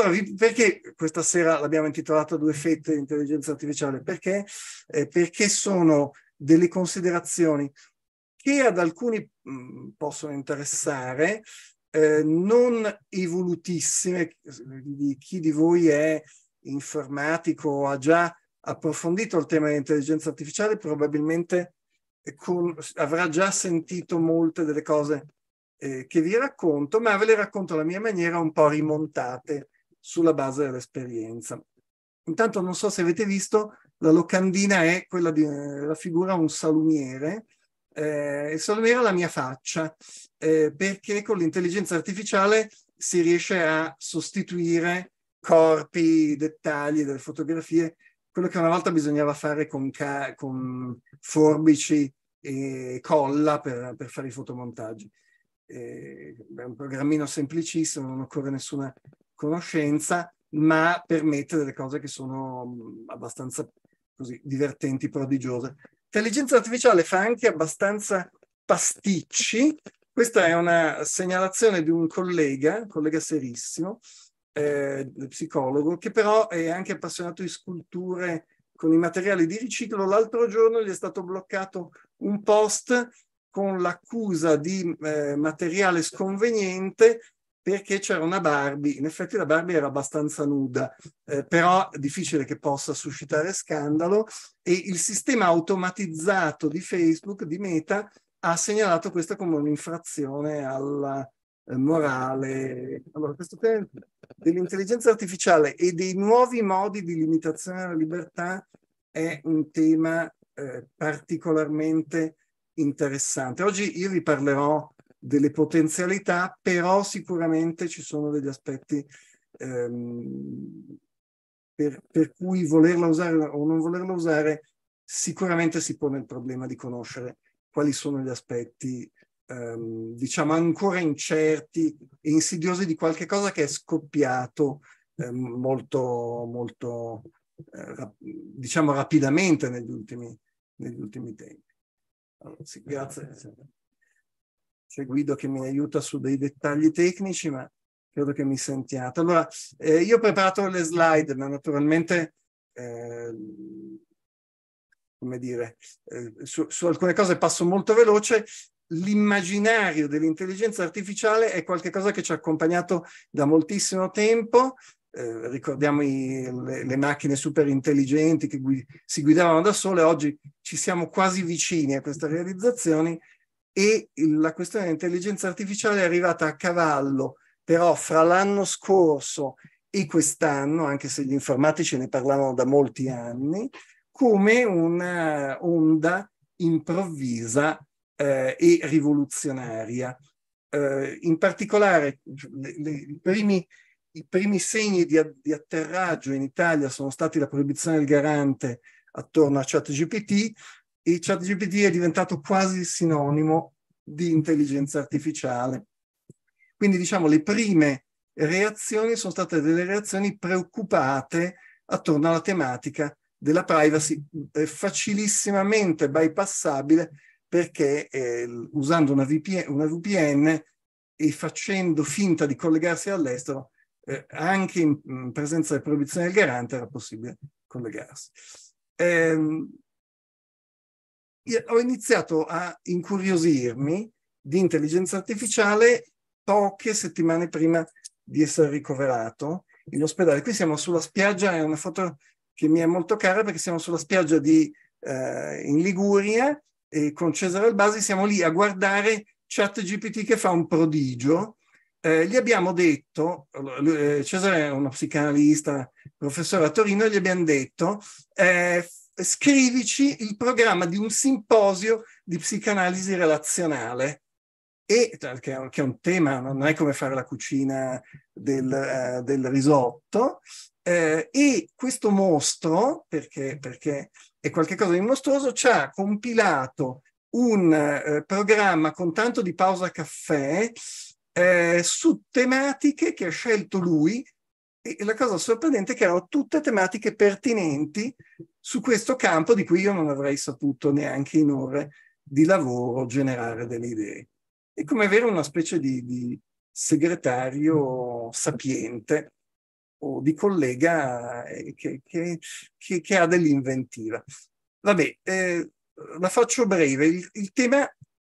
Allora, perché questa sera l'abbiamo intitolata Due fette di intelligenza artificiale? Perché? Eh, perché sono delle considerazioni che ad alcuni mh, mm, possono interessare, eh, non evolutissime, di chi di voi è informatico o ha già approfondito il tema dell'intelligenza artificiale, probabilmente con, avrà già sentito molte delle cose eh, che vi racconto, ma ve le racconto alla mia maniera un po' rimontate sulla base dell'esperienza. Intanto non so se avete visto, la locandina è quella di eh, la figura un salumiere. Eh, il salumiere è la mia faccia, eh, perché con l'intelligenza artificiale si riesce a sostituire corpi, dettagli delle fotografie, quello che una volta bisognava fare con, ca- con forbici e colla per, per fare i fotomontaggi. Eh, è un programmino semplicissimo, non occorre nessuna conoscenza, ma permette delle cose che sono mm, abbastanza così divertenti, prodigiose. L'intelligenza artificiale fa anche abbastanza pasticci. Questa è una segnalazione di un collega, un collega serissimo, eh, psicologo, che però è anche appassionato di sculture con i materiali di riciclo. L'altro giorno gli è stato bloccato un post con l'accusa di eh, materiale sconveniente perché c'era una Barbie, in effetti la Barbie era abbastanza nuda, eh, però difficile che possa suscitare scandalo e il sistema automatizzato di Facebook, di Meta, ha segnalato questa come un'infrazione alla eh, morale. Allora, questo tema dell'intelligenza artificiale e dei nuovi modi di limitazione della libertà è un tema eh, particolarmente interessante. Oggi io vi parlerò delle potenzialità, però sicuramente ci sono degli aspetti ehm, per, per, cui volerla usare o non volerla usare, sicuramente si pone il problema di conoscere quali sono gli aspetti, ehm, diciamo, ancora incerti e insidiosi di qualche cosa che è scoppiato eh, molto, molto eh, rap diciamo, rapidamente negli ultimi, negli ultimi tempi. Allora, sì, grazie c'è Guido che mi aiuta su dei dettagli tecnici, ma credo che mi sentiate. Allora, eh, io ho preparato le slide, ma naturalmente, eh, come dire, eh, su, su, alcune cose passo molto veloce. L'immaginario dell'intelligenza artificiale è qualcosa che ci ha accompagnato da moltissimo tempo. Eh, ricordiamo i, le, le, macchine super intelligenti che gui, si guidavano da sole, oggi ci siamo quasi vicini a queste realizzazioni e la questione dell'intelligenza artificiale è arrivata a cavallo, però fra l'anno scorso e quest'anno, anche se gli informatici ne parlavano da molti anni, come una onda improvvisa eh, e rivoluzionaria. Eh, in particolare, le, le, i, primi, i, primi, segni di, di, atterraggio in Italia sono stati la proibizione del garante attorno a ChatGPT, il ChatGPT è diventato quasi sinonimo di intelligenza artificiale. Quindi diciamo le prime reazioni sono state delle reazioni preoccupate attorno alla tematica della privacy, facilissimamente bypassabile perché eh, usando una VPN, una VPN, e facendo finta di collegarsi all'estero, eh, anche in, presenza della proibizione del garante era possibile collegarsi. Eh, ho iniziato a incuriosirmi di intelligenza artificiale poche settimane prima di essere ricoverato in ospedale. Qui siamo sulla spiaggia, è una foto che mi è molto cara perché siamo sulla spiaggia di, eh, in Liguria e con Cesare Albasi siamo lì a guardare ChatGPT che fa un prodigio. Eh, gli abbiamo detto, eh, Cesare è uno psicanalista, professore a Torino, gli abbiamo detto, eh, scrivici il programma di un simposio di psicanalisi relazionale. E, che è un tema, non è come fare la cucina del, uh, del risotto, eh, e questo mostro, perché, perché è qualcosa di mostruoso, ci ha compilato un eh, programma con tanto di pausa caffè eh, su tematiche che ha scelto lui e la cosa sorprendente è che erano tutte tematiche pertinenti su questo campo di cui io non avrei saputo neanche in ore di lavoro generare delle idee. È come avere una specie di, di segretario sapiente o di collega eh, che, che, che, che ha dell'inventiva. Vabbè, eh, la faccio breve. Il, il tema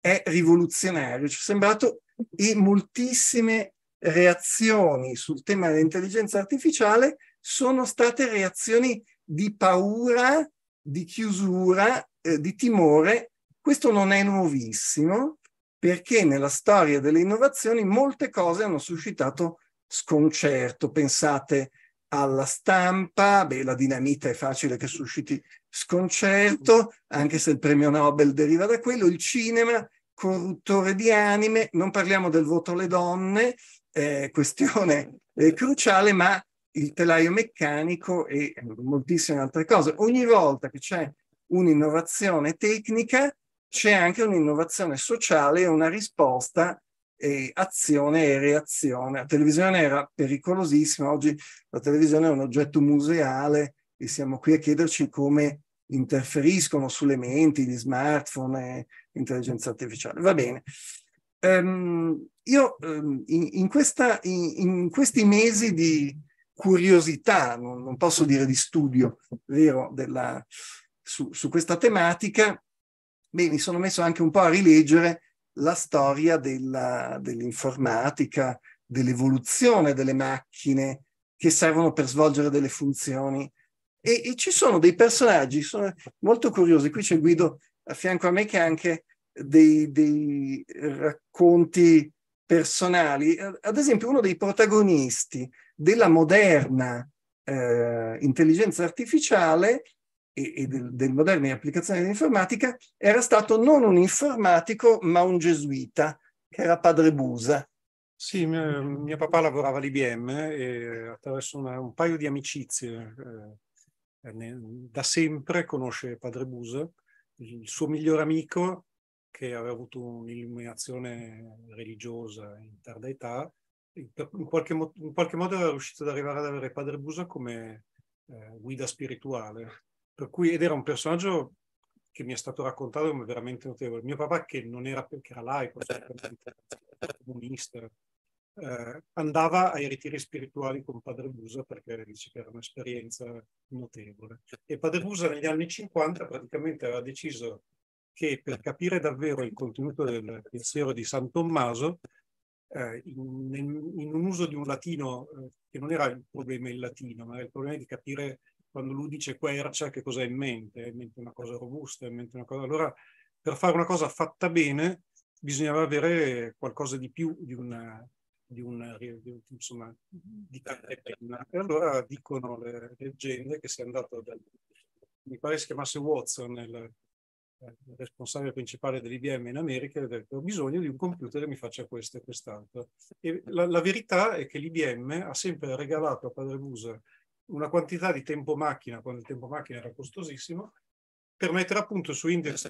è rivoluzionario, ci è sembrato, e moltissime reazioni sul tema dell'intelligenza artificiale sono state reazioni di paura, di chiusura, eh, di timore. Questo non è nuovissimo perché nella storia delle innovazioni molte cose hanno suscitato sconcerto. Pensate alla stampa, beh, la dinamita è facile che susciti sconcerto, anche se il premio Nobel deriva da quello, il cinema, corruttore di anime, non parliamo del voto alle donne, eh, questione eh, cruciale, ma il telaio meccanico e moltissime altre cose. Ogni volta che c'è un'innovazione tecnica, c'è anche un'innovazione sociale e una risposta e azione e reazione. La televisione era pericolosissima, oggi la televisione è un oggetto museale e siamo qui a chiederci come interferiscono sulle menti, gli smartphone e l'intelligenza artificiale. Va bene. Um, io ehm, in, in, questa, in, in, questi mesi di curiosità, non, non posso dire di studio, vero, della, su, su, questa tematica, beh, mi sono messo anche un po' a rileggere la storia della, dell'informatica, dell'evoluzione delle macchine che servono per svolgere delle funzioni. E, e ci sono dei personaggi sono molto curiosi. Qui c'è Guido a fianco a me che ha anche dei, dei racconti personali. Eh, ad esempio, uno dei protagonisti della moderna eh, intelligenza artificiale e, e del, del moderne applicazioni dell'informatica era stato non un informatico, ma un gesuita, che era padre Busa. Sì, mio, mio papà lavorava all'IBM eh, e attraverso una, un paio di amicizie eh, eh da sempre conosce padre Busa, il suo migliore amico che aveva avuto un'illuminazione religiosa in tarda età, in qualche, mo- in qualche modo era riuscito ad arrivare ad avere Padre Busa come eh, guida spirituale, cui, ed era un personaggio che mi è stato raccontato come veramente notevole. Mio papà, che non era, che era laico, cioè, comunista, eh, andava ai ritiri spirituali con Padre Busa perché dice che era un'esperienza notevole. E Padre Busa negli anni 50 praticamente aveva deciso che per capire davvero il contenuto del pensiero di San Tommaso, eh, in, in, un uso di un latino eh, che non era il problema il latino, ma era il problema di capire quando lui dice quercia che cosa è in mente, è in mente una cosa robusta, è in mente una cosa... Allora, per fare una cosa fatta bene bisognava avere qualcosa di più di una... Di una insomma, di carta e penna. E allora dicono le leggende che si è andato da... mi pare si chiamasse Watson, il, responsabile principale dell'IBM in America e ha detto ho bisogno di un computer che mi faccia questo e quest'altro. E la, la, verità è che l'IBM ha sempre regalato a padre Buser una quantità di tempo macchina, quando il tempo macchina era costosissimo, per mettere a punto su Index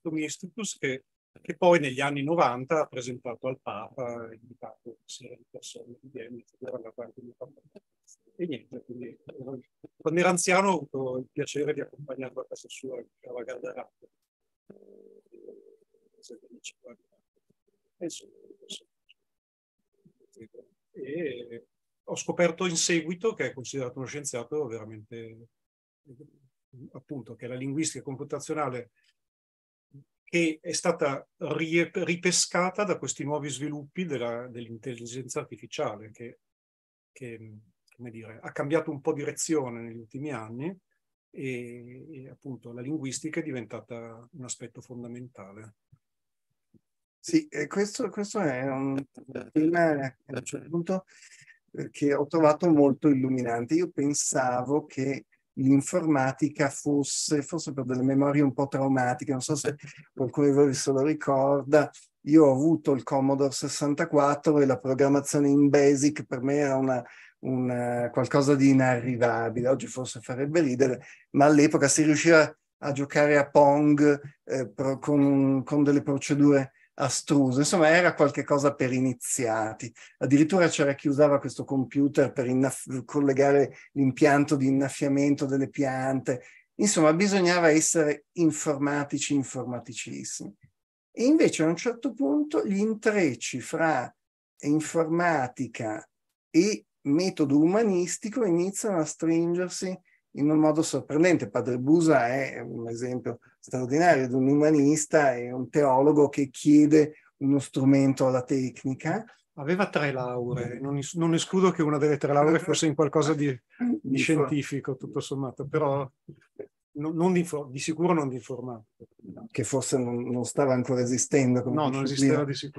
Domesticus eh, che, che poi negli anni 90 ha presentato al Papa, invitato una serie di persone, l'IBM, che figura la parte di Papa. E niente, quindi, eh, quando era anziano ho avuto il piacere di accompagnarlo a casa sua, che era eh, Gardarato. Eh, e ho scoperto in seguito che è considerato uno scienziato veramente, appunto, che la linguistica computazionale che è stata ripescata da questi nuovi sviluppi dell'intelligenza artificiale, che, che come dire, ha cambiato un po' direzione negli ultimi anni e, e appunto la linguistica è diventata un aspetto fondamentale. Sì, questo, questo, è un tema eh, certo punto, eh, che ho trovato molto illuminante. Io pensavo che l'informatica fosse, forse per delle memorie un po' traumatiche, non so se qualcuno di voi se lo ricorda, io ho avuto il Commodore 64 e la programmazione in BASIC per me era una un, eh, qualcosa di inarrivabile. Oggi forse farebbe ridere, ma all'epoca si riusciva a giocare a Pong eh, pro, con, con, delle procedure astruse. Insomma, era qualcosa per iniziati. Addirittura c'era chi usava questo computer per innaff- collegare l'impianto di innaffiamento delle piante. Insomma, bisognava essere informatici, informaticissimi. E invece a un certo punto gli intrecci fra informatica e metodo umanistico iniziano a stringersi in un modo sorprendente. Padre Busa è un esempio straordinario di un umanista e un teologo che chiede uno strumento alla tecnica. Aveva tre lauree, non, non escludo che una delle tre lauree fosse in qualcosa di, di scientifico, tutto sommato, però non di, di, sicuro non di informatica. Che forse non, non stava ancora esistendo come, no, disciplina, di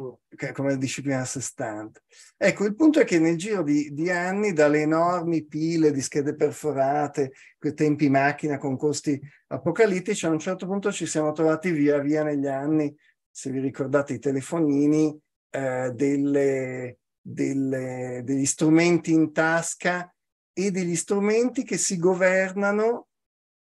come disciplina a sé stante. Ecco, il punto è che nel giro di, di, anni, dalle enormi pile di schede perforate, quei tempi macchina con costi apocalittici, a un certo punto ci siamo trovati via via negli anni, se vi ricordate i telefonini, eh, delle, delle, degli strumenti in tasca e degli strumenti che si governano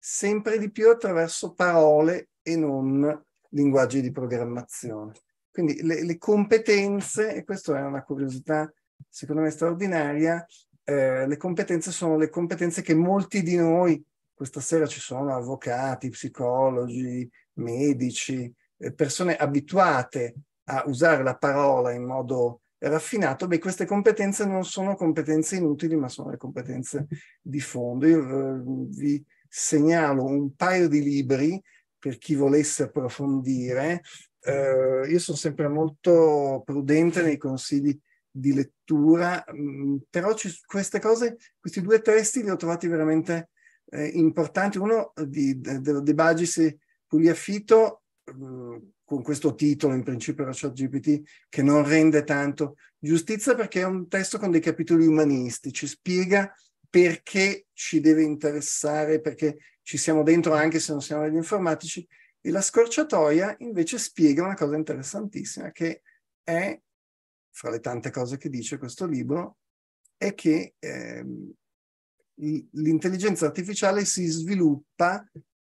sempre di più attraverso parole e non linguaggi di programmazione. Quindi le, le competenze, e questa è una curiosità secondo me straordinaria, eh, le competenze sono le competenze che molti di noi, questa sera ci sono avvocati, psicologi, medici, eh, persone abituate a usare la parola in modo raffinato, beh, queste competenze non sono competenze inutili, ma sono le competenze di fondo. Io eh, vi segnalo un paio di libri per chi volesse approfondire. Eh, io sono sempre molto prudente nei consigli di lettura, mh, mm, però ci, queste cose, questi due testi li ho trovati veramente eh, importanti. Uno di De, de, de Bagis e Pugliafito, mh, mm, con questo titolo in principio era ChatGPT, che non rende tanto giustizia perché è un testo con dei capitoli umanistici, spiega perché ci deve interessare, perché ci siamo dentro anche se non siamo degli informatici. E la scorciatoia invece spiega una cosa interessantissima che è, fra le tante cose che dice questo libro, è che ehm, l'intelligenza artificiale si sviluppa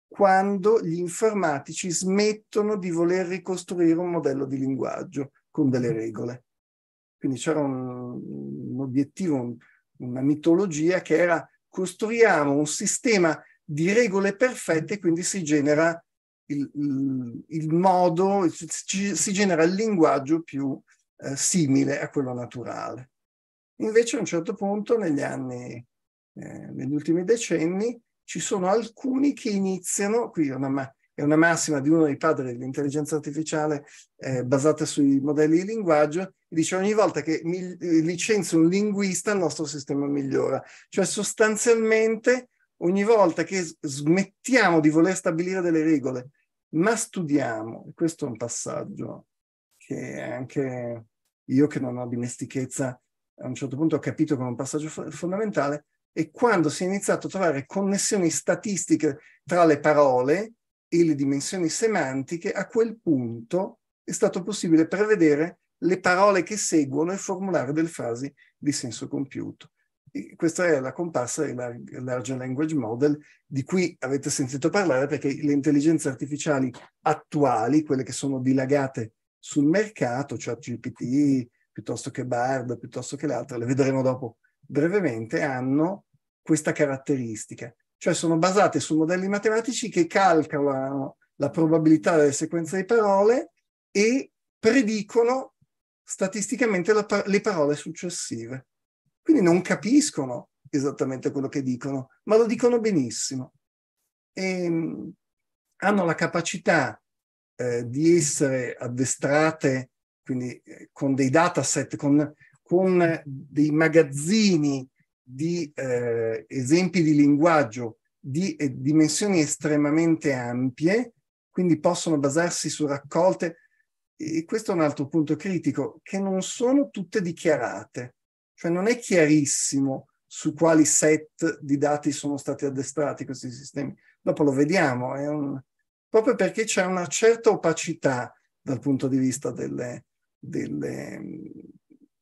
quando gli informatici smettono di voler ricostruire un modello di linguaggio con delle regole. Quindi c'era un, un obiettivo, un, una mitologia che era costruiamo un sistema di regole perfette, quindi si genera il, il, modo, ci, si genera il linguaggio più eh, simile a quello naturale. Invece a un certo punto, negli anni, eh, negli ultimi decenni, ci sono alcuni che iniziano, qui ormai è una massima di uno dei padri dell'intelligenza artificiale eh, basata sui modelli di linguaggio, dice ogni volta che mi, eh, licenzio un linguista il nostro sistema migliora. Cioè sostanzialmente ogni volta che smettiamo di voler stabilire delle regole, ma studiamo, questo è un passaggio che anche io che non ho dimestichezza a un certo punto ho capito come un passaggio fondamentale, e quando si è iniziato a trovare connessioni statistiche tra le parole, e le dimensioni semantiche, a quel punto è stato possibile prevedere le parole che seguono e formulare delle frasi di senso compiuto. E questa è la comparsa del Large Language Model di cui avete sentito parlare perché le intelligenze artificiali attuali, quelle che sono dilagate sul mercato, cioè GPT, piuttosto che Bard, piuttosto che l'altra, le vedremo dopo brevemente, hanno questa caratteristica cioè sono basate su modelli matematici che calcolano la probabilità delle sequenze di parole e predicono statisticamente pa- le parole successive. Quindi non capiscono esattamente quello che dicono, ma lo dicono benissimo. E, ehm, hanno la capacità eh, di essere addestrate, quindi eh, con dei dataset, con, con dei magazzini di eh, esempi di linguaggio di eh, dimensioni estremamente ampie, quindi possono basarsi su raccolte, e questo è un altro punto critico, che non sono tutte dichiarate, cioè non è chiarissimo su quali set di dati sono stati addestrati questi sistemi. Dopo lo vediamo, un... proprio perché c'è una certa opacità dal punto di vista delle, delle,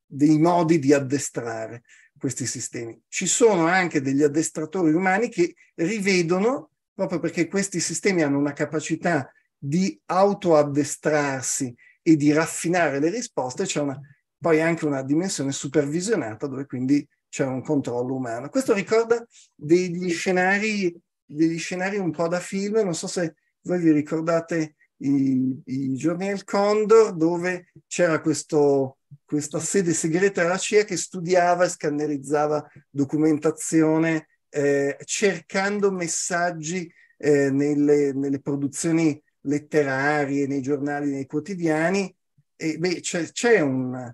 dei modi di addestrare questi sistemi. Ci sono anche degli addestratori umani che rivedono, proprio perché questi sistemi hanno una capacità di autoaddestrarsi e di raffinare le risposte, c'è una, poi anche una dimensione supervisionata dove quindi c'è un controllo umano. Questo ricorda degli scenari, degli scenari un po' da film, non so se voi vi ricordate i, i giorni del Condor dove c'era questo questa sede segreta della CIA che studiava e scannerizzava documentazione eh, cercando messaggi eh, nelle, nelle, produzioni letterarie, nei giornali, nei quotidiani. E, beh, c'è, c'è un,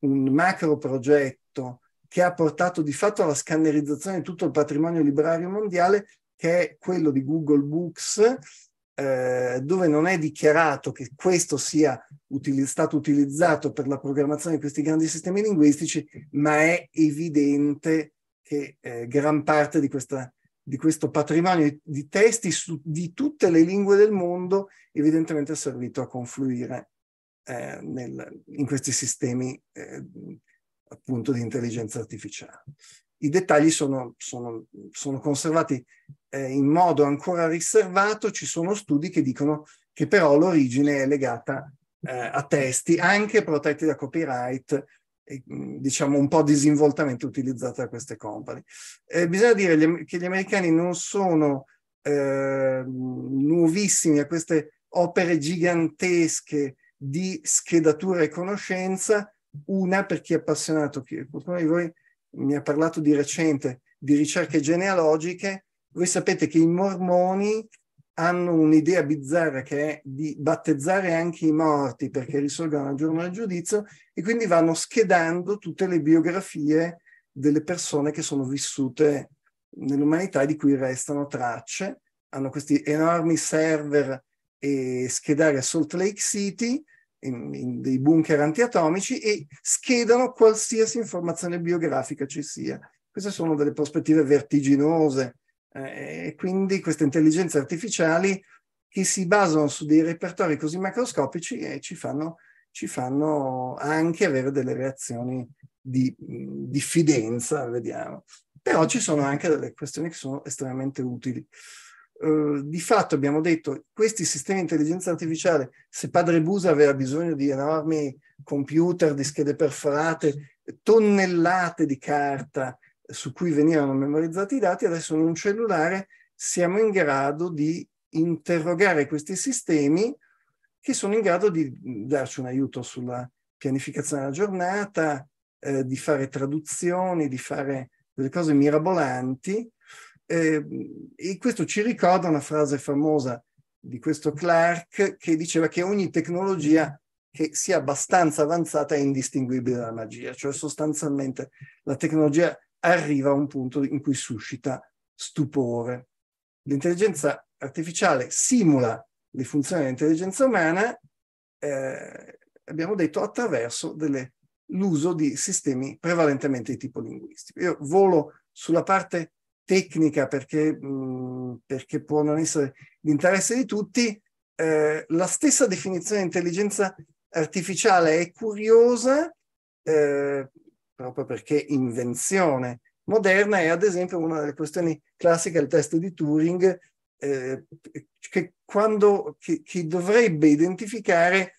un macro progetto che ha portato di fatto alla scannerizzazione di tutto il patrimonio librario mondiale, che è quello di Google Books, eh, dove non è dichiarato che questo sia utili- stato utilizzato per la programmazione di questi grandi sistemi linguistici, ma è evidente che eh, gran parte di, questa, di, questo patrimonio di testi su, di tutte le lingue del mondo evidentemente è servito a confluire eh, nel, in questi sistemi eh, appunto di intelligenza artificiale. I dettagli sono, sono, sono conservati eh, in modo ancora riservato, ci sono studi che dicono che però l'origine è legata eh, a testi anche protetti da copyright, mm, diciamo un po' disinvoltamente utilizzati da queste company. Eh, bisogna dire che gli americani non sono ehm, nuovissimi a queste opere gigantesche di schedatura e conoscenza, una per chi è appassionato, qualcuno di voi mi ha parlato di recente di ricerche genealogiche voi sapete che i mormoni hanno un'idea bizzarra che è di battezzare anche i morti perché risorgono il giorno del giudizio e quindi vanno schedando tutte le biografie delle persone che sono vissute nell'umanità e di cui restano tracce. Hanno questi enormi server e schedare a Salt Lake City in, in dei bunker antiatomici e schedano qualsiasi informazione biografica ci sia. Queste sono delle prospettive vertiginose eh, e quindi queste intelligenze artificiali che si basano su dei repertori così macroscopici e eh, ci fanno, ci fanno anche avere delle reazioni di diffidenza, vediamo. Però ci sono anche delle questioni che sono estremamente utili. Uh, di fatto abbiamo detto questi sistemi di intelligenza artificiale, se padre Busa aveva bisogno di enormi computer, di schede perforate, tonnellate di carta su cui venivano memorizzati i dati, adesso in un cellulare siamo in grado di interrogare questi sistemi che sono in grado di darci un aiuto sulla pianificazione della giornata, eh, di fare traduzioni, di fare delle cose mirabolanti. Eh, e questo ci ricorda una frase famosa di questo Clark che diceva che ogni tecnologia che sia abbastanza avanzata è indistinguibile dalla magia, cioè sostanzialmente la tecnologia arriva a un punto in cui suscita stupore. L'intelligenza artificiale simula le funzioni dell'intelligenza umana, eh, abbiamo detto, attraverso delle, l'uso di sistemi prevalentemente di tipo linguistico. Io volo sulla parte tecnica perché, mh, mm, perché può non essere di interesse di tutti. Eh, la stessa definizione di intelligenza artificiale è curiosa, eh, proprio perché invenzione moderna è ad esempio una delle questioni classiche del testo di Turing, eh, che, quando, che, che dovrebbe identificare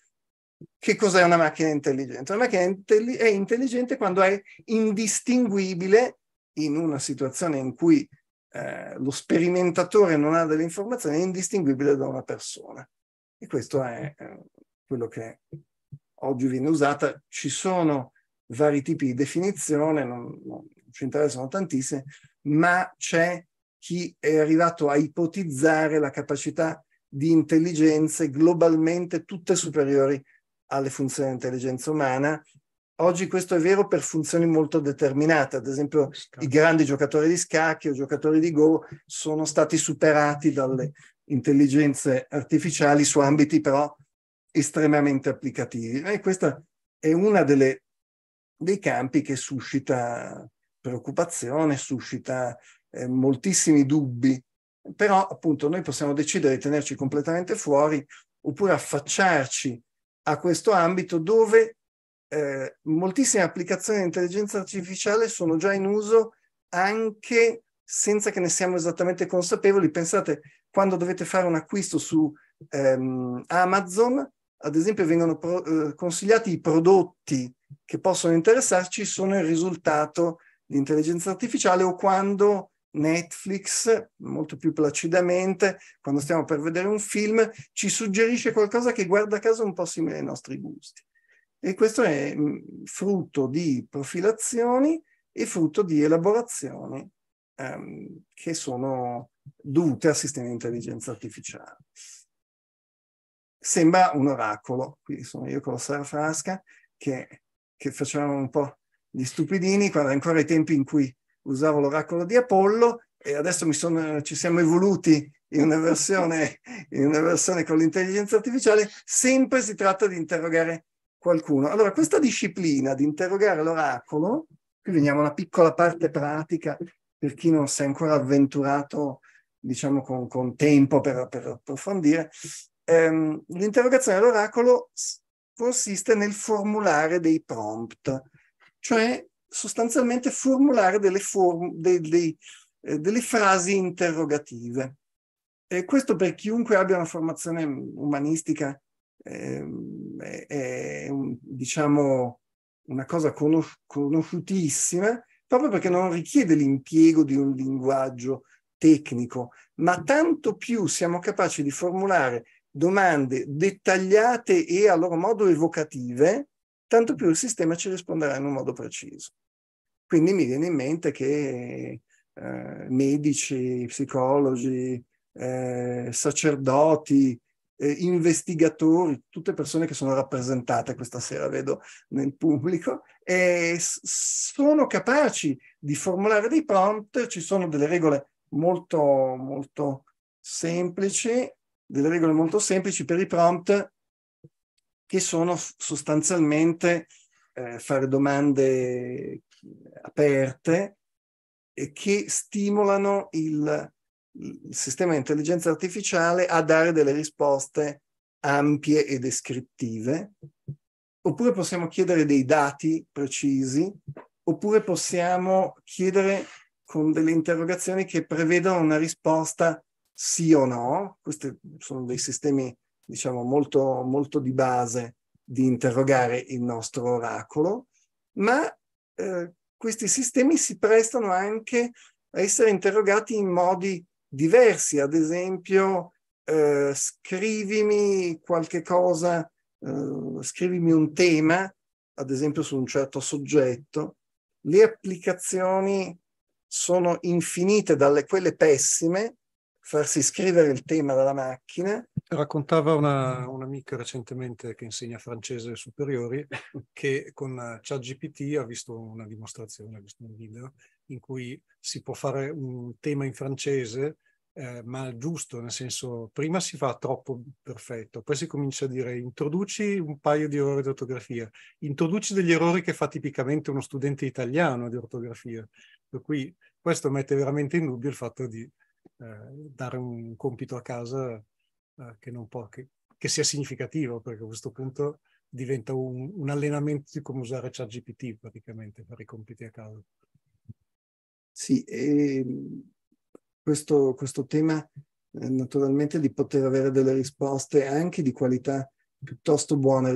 che cos'è una macchina intelligente? Una macchina è intelligente quando è indistinguibile in una situazione in cui eh, lo sperimentatore non ha delle informazioni, è indistinguibile da una persona. E questo è eh, quello che oggi viene usata. Ci sono vari tipi di definizione, non, non ci interessano tantissime, ma c'è chi è arrivato a ipotizzare la capacità di intelligenze globalmente tutte superiori alle funzioni di intelligenza umana. Oggi questo è vero per funzioni molto determinate, ad esempio Scacchi. i grandi giocatori di scacchi o giocatori di Go sono stati superati dalle intelligenze artificiali su ambiti però estremamente applicativi. E questa è una delle dei campi che suscita preoccupazione, suscita eh, moltissimi dubbi, però appunto noi possiamo decidere di tenerci completamente fuori oppure affacciarci a questo ambito dove eh, moltissime applicazioni di intelligenza artificiale sono già in uso anche senza che ne siamo esattamente consapevoli. Pensate, quando dovete fare un acquisto su ehm, Amazon, ad esempio vengono pro, eh, consigliati i prodotti che possono interessarci sono il risultato di intelligenza artificiale o quando Netflix, molto più placidamente, quando stiamo per vedere un film, ci suggerisce qualcosa che guarda caso è un po' simile ai nostri gusti. E questo è mm, frutto di profilazioni e frutto di elaborazioni ehm, che sono dovute a sistemi di intelligenza artificiale sembra un oracolo, qui sono io con la Sara Frasca, che, che facevamo un po' gli stupidini, quando ancora i tempi in cui usavo l'oracolo di Apollo e adesso sono, ci siamo evoluti in una, versione, in una versione con l'intelligenza artificiale, sempre si tratta di interrogare qualcuno. Allora, questa disciplina di interrogare l'oracolo, qui veniamo a una piccola parte pratica per chi non si è ancora avventurato, diciamo, con, con tempo per, per approfondire, ehm, l'interrogazione all'oracolo consiste nel formulare dei prompt, cioè sostanzialmente formulare delle, form, dei, dei, eh, delle frasi interrogative. E questo per chiunque abbia una formazione umanistica eh, è, è un, diciamo una cosa conos- conosciutissima, proprio perché non richiede l'impiego di un linguaggio tecnico, ma tanto più siamo capaci di formulare domande dettagliate e a loro modo evocative, tanto più il sistema ci risponderà in un modo preciso. Quindi mi viene in mente che eh, medici, psicologi, eh, sacerdoti, eh, investigatori, tutte persone che sono rappresentate questa sera, vedo nel pubblico, sono capaci di formulare dei prompt, ci sono delle regole molto, molto semplici delle regole molto semplici per i prompt che sono sostanzialmente eh, fare domande aperte e che stimolano il, il sistema di intelligenza artificiale a dare delle risposte ampie e descrittive, oppure possiamo chiedere dei dati precisi, oppure possiamo chiedere con delle interrogazioni che prevedono una risposta sì o no, questi sono dei sistemi diciamo molto, molto di base di interrogare il nostro oracolo, ma eh, questi sistemi si prestano anche a essere interrogati in modi diversi, ad esempio eh, scrivimi qualche cosa, eh, scrivimi un tema, ad esempio su un certo soggetto, le applicazioni sono infinite dalle quelle pessime farsi scrivere il tema dalla macchina. Raccontava una, un'amica recentemente che insegna francese superiori che con ChatGPT ha visto una dimostrazione, ha visto un video in cui si può fare un tema in francese eh, ma giusto, nel senso prima si fa troppo perfetto, poi si comincia a dire introduci un paio di errori di ortografia, introduci degli errori che fa tipicamente uno studente italiano di ortografia, per cui questo mette veramente in dubbio il fatto di eh, dare un compito a casa eh, che, non può, che, che, sia significativo, perché a questo punto diventa un, un allenamento di come usare ChatGPT praticamente per i compiti a casa. Sì, ehm, questo, questo, tema eh, naturalmente di poter avere delle risposte anche di qualità piuttosto buone.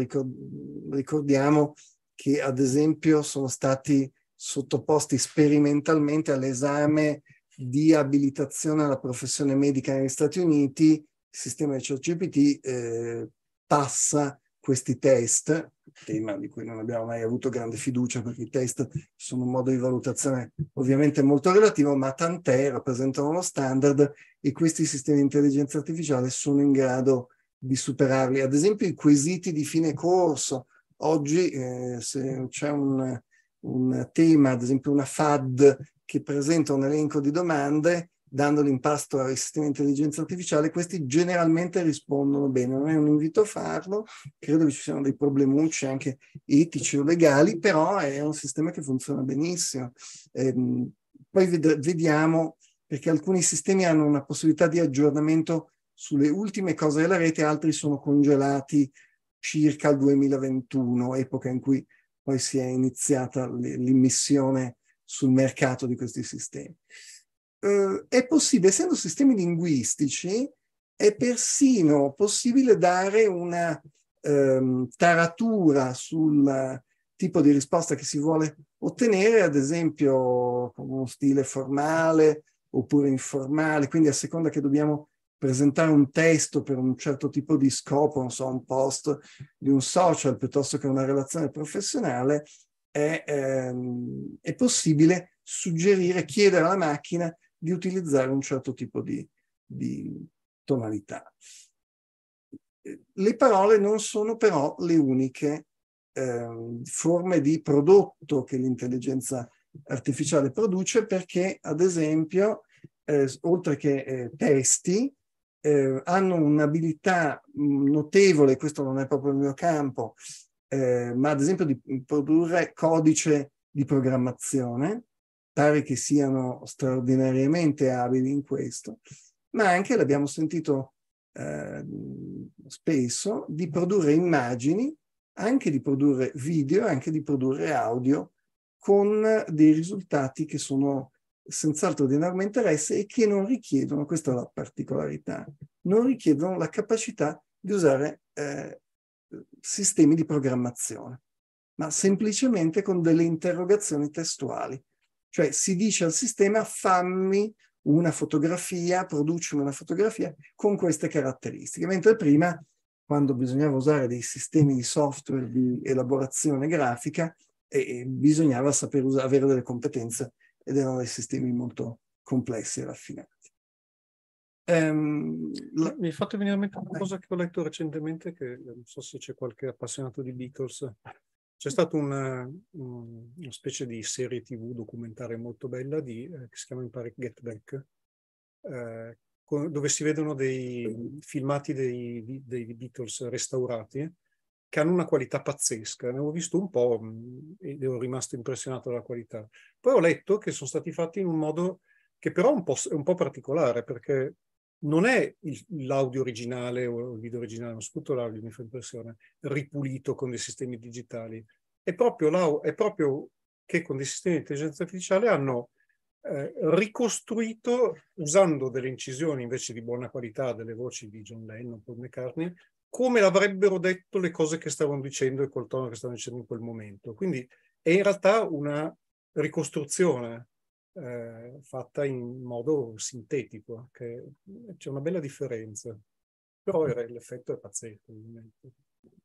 ricordiamo che ad esempio sono stati sottoposti sperimentalmente all'esame di abilitazione alla professione medica negli Stati Uniti, il sistema di ChatGPT eh, passa questi test, tema di cui non abbiamo mai avuto grande fiducia perché i test sono un modo di valutazione ovviamente molto relativo, ma tant'è, rappresentano uno standard e questi sistemi di intelligenza artificiale sono in grado di superarli. Ad esempio i quesiti di fine corso. Oggi eh, se c'è un, un tema, ad esempio una FAD che presenta un elenco di domande, dando l'impasto al sistema di intelligenza artificiale, questi generalmente rispondono bene. Non è un invito a farlo, credo che ci siano dei problemucci anche etici o legali, però è un sistema che funziona benissimo. Ehm, poi ved- vediamo, perché alcuni sistemi hanno una possibilità di aggiornamento sulle ultime cose della rete, altri sono congelati circa il 2021, epoca in cui poi si è iniziata l'immissione sul mercato di questi sistemi. Eh, è possibile, essendo sistemi linguistici, è persino possibile dare una ehm, taratura sul tipo di risposta che si vuole ottenere, ad esempio con uno stile formale oppure informale, quindi a seconda che dobbiamo presentare un testo per un certo tipo di scopo, non so, un post di un social piuttosto che una relazione professionale, è, ehm, è possibile suggerire, chiedere alla macchina di utilizzare un certo tipo di, di tonalità. Le parole non sono però le uniche eh, forme di prodotto che l'intelligenza artificiale produce perché, ad esempio, eh, oltre che eh, testi, eh, hanno un'abilità mm, notevole, questo non è proprio il mio campo, eh, ma ad esempio di produrre codice di programmazione, pare che siano straordinariamente abili in questo, ma anche, l'abbiamo sentito eh, spesso, di produrre immagini, anche di produrre video, anche di produrre audio con dei risultati che sono senz'altro di enorme interesse e che non richiedono, questa è la particolarità, non richiedono la capacità di usare eh, sistemi di programmazione, ma semplicemente con delle interrogazioni testuali. Cioè si dice al sistema fammi una fotografia, producimi una fotografia con queste caratteristiche, mentre prima quando bisognava usare dei sistemi di software di elaborazione grafica, e bisognava saper usare, avere delle competenze ed erano dei sistemi molto complessi e raffinati. Um, la... Mi è fatto venire in mente una eh. cosa che ho letto recentemente, che eh, non so se c'è qualche appassionato di Beatles. C'è stata una, eh, una specie di serie tv documentare molto bella di, eh, che si chiama in pare Get Back, eh, dove si vedono dei filmati dei, dei Beatles restaurati che hanno una qualità pazzesca. Ne ho visto un po' mm, e ero rimasto impressionato dalla qualità. Poi ho letto che sono stati fatti in un modo che però è un po', è un po particolare, perché non è il, l'audio originale o il video originale, non soprattutto l'audio mi fa impressione, ripulito con dei sistemi digitali. È proprio, è proprio che con dei sistemi di intelligenza artificiale hanno eh, ricostruito, usando delle incisioni invece di buona qualità delle voci di John Lennon, Paul McCartney, come l'avrebbero detto le cose che stavano dicendo e col tono che stavano dicendo in quel momento. Quindi è in realtà una ricostruzione eh, fatta in modo sintetico, che c'è una bella differenza, però l'effetto è pazzesco. Ovviamente.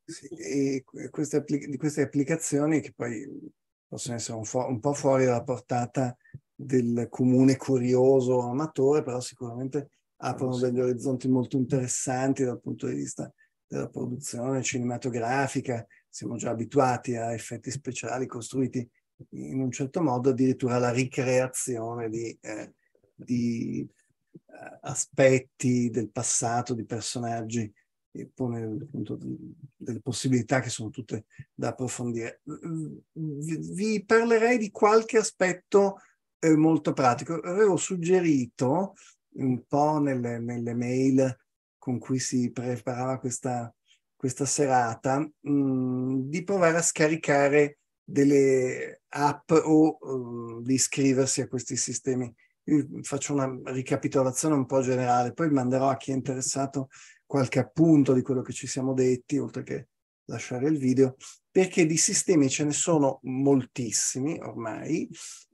Sì, e queste, appli- queste applicazioni che poi possono essere un, fu- un po' fuori dalla portata del comune curioso amatore, però sicuramente aprono degli orizzonti molto interessanti dal punto di vista della produzione cinematografica, siamo già abituati a effetti speciali costruiti in un certo modo, addirittura la ricreazione di, eh, di eh, aspetti del passato, di personaggi, e pone appunto delle possibilità che sono tutte da approfondire. Vi parlerei di qualche aspetto eh, molto pratico. Avevo suggerito un po' nelle, nelle mail con cui si preparava questa, questa serata, mh, mm, di provare a scaricare delle app o uh, di iscriversi a questi sistemi. Io faccio una ricapitolazione un po' generale, poi manderò a chi è interessato qualche appunto di quello che ci siamo detti, oltre che lasciare il video, perché di sistemi ce ne sono moltissimi ormai,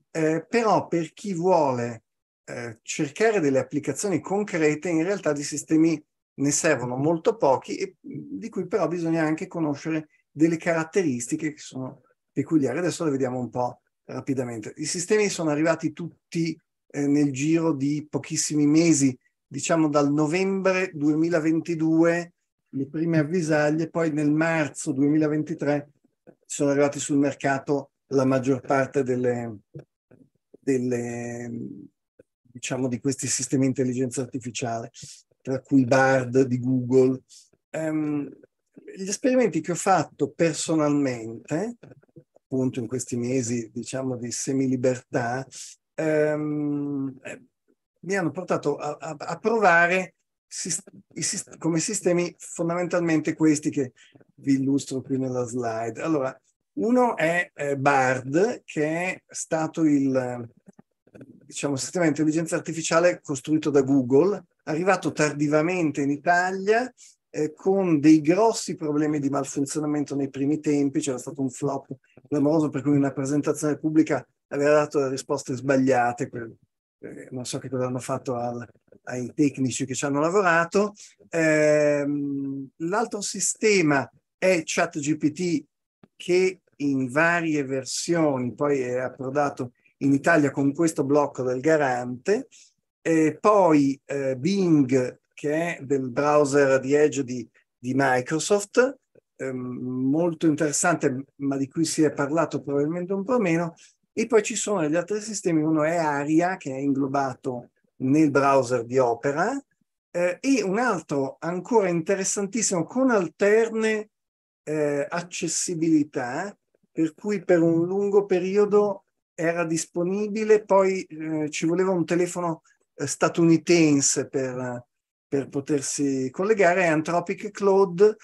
eh, però per chi vuole eh, cercare delle applicazioni concrete, in realtà di sistemi ne servono molto pochi, e di cui però bisogna anche conoscere delle caratteristiche che sono peculiari. Adesso le vediamo un po' rapidamente. I sistemi sono arrivati tutti eh, nel giro di pochissimi mesi, diciamo dal novembre 2022, le prime avvisaglie, poi nel marzo 2023 sono arrivati sul mercato la maggior parte delle, delle diciamo, di questi sistemi di intelligenza artificiale tra cui Bard di Google. Um, gli esperimenti che ho fatto personalmente, appunto in questi mesi diciamo di semilibertà, um, mi hanno portato a, a, a provare sist- sist- come sistemi fondamentalmente questi che vi illustro qui nella slide. Allora, uno è eh, Bard, che è stato il diciamo, sistema di intelligenza artificiale costruito da Google, arrivato tardivamente in Italia eh, con dei grossi problemi di malfunzionamento nei primi tempi, c'era stato un flop clamoroso per cui una presentazione pubblica aveva dato le risposte sbagliate, per, eh, non so che cosa hanno fatto al, ai tecnici che ci hanno lavorato. Eh, l'altro sistema è ChatGPT che in varie versioni poi è approdato in Italia con questo blocco del garante, e poi eh, Bing, che è del browser di Edge di, di Microsoft, ehm, molto interessante, ma di cui si è parlato probabilmente un po' meno, e poi ci sono gli altri sistemi, uno è Aria, che è inglobato nel browser di Opera, eh, e un altro ancora interessantissimo con alterne eh, accessibilità, per cui per un lungo periodo era disponibile, poi eh, ci voleva un telefono eh, statunitense per, per, potersi collegare, Anthropic Cloud,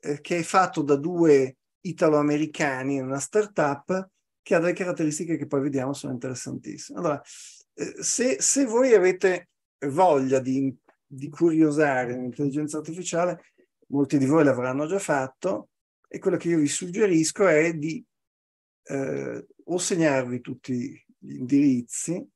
eh, che è fatto da due italo-americani, una startup, che ha delle caratteristiche che poi vediamo sono interessantissime. Allora, eh, se, se, voi avete voglia di, di curiosare l'intelligenza artificiale, molti di voi l'avranno già fatto, e quello che io vi suggerisco è di eh, o segnarvi tutti gli indirizzi